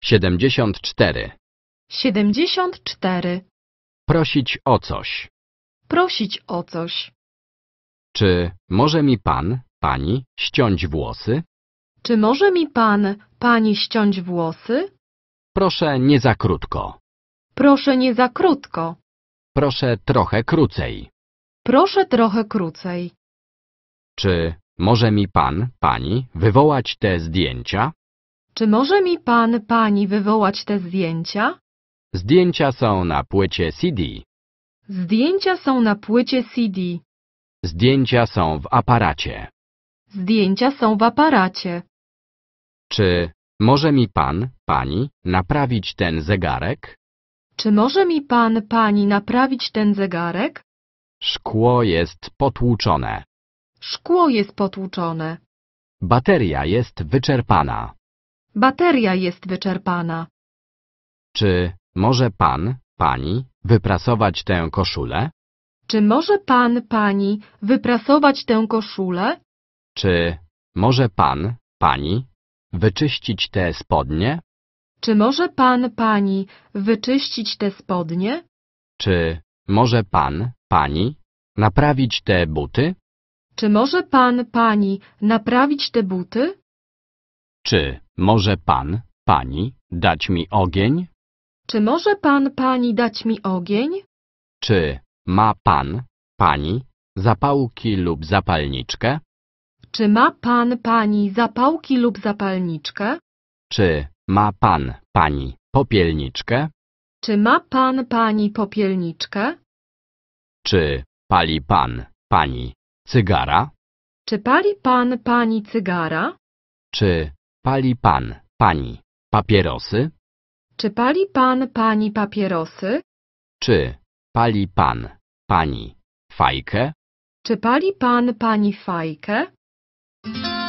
74. 74. Prosić o coś. Prosić o coś. Czy może mi pan, pani ściąć włosy? Czy może mi pan, pani ściąć włosy? Proszę nie za krótko. Proszę nie za krótko. Proszę trochę krócej. Proszę trochę krócej. Czy może mi pan, pani wywołać te zdjęcia? Czy może mi pan, pani wywołać te zdjęcia? Zdjęcia są na płycie CD. Zdjęcia są na płycie CD. Zdjęcia są w aparacie. Zdjęcia są w aparacie. Czy może mi pan, pani naprawić ten zegarek? Czy może mi pan, pani naprawić ten zegarek? Szkło jest potłuczone. Szkło jest potłuczone. Bateria jest wyczerpana. Bateria jest wyczerpana. Czy może pan, pani wyprasować tę koszulę? Czy może pan, pani wyprasować tę koszulę? Czy może pan, pani wyczyścić te spodnie? Czy może pan, pani wyczyścić te spodnie? Czy może pan, pani naprawić te buty? Czy może pan, pani naprawić te buty? Czy może pan, pani dać mi ogień? Czy może pan, pani dać mi ogień? Czy ma pan, pani zapałki lub zapalniczkę? Czy ma pan, pani zapałki lub zapalniczkę? Czy ma pan, pani popielniczkę? Czy ma pan, pani popielniczkę? Czy pali pan, pani cygara? Czy pali pan, pani cygara? Czy pali pan, pani papierosy? Czy pali pan, pani papierosy? Czy pali pan, pani fajkę? Czy pali pan, pani fajkę?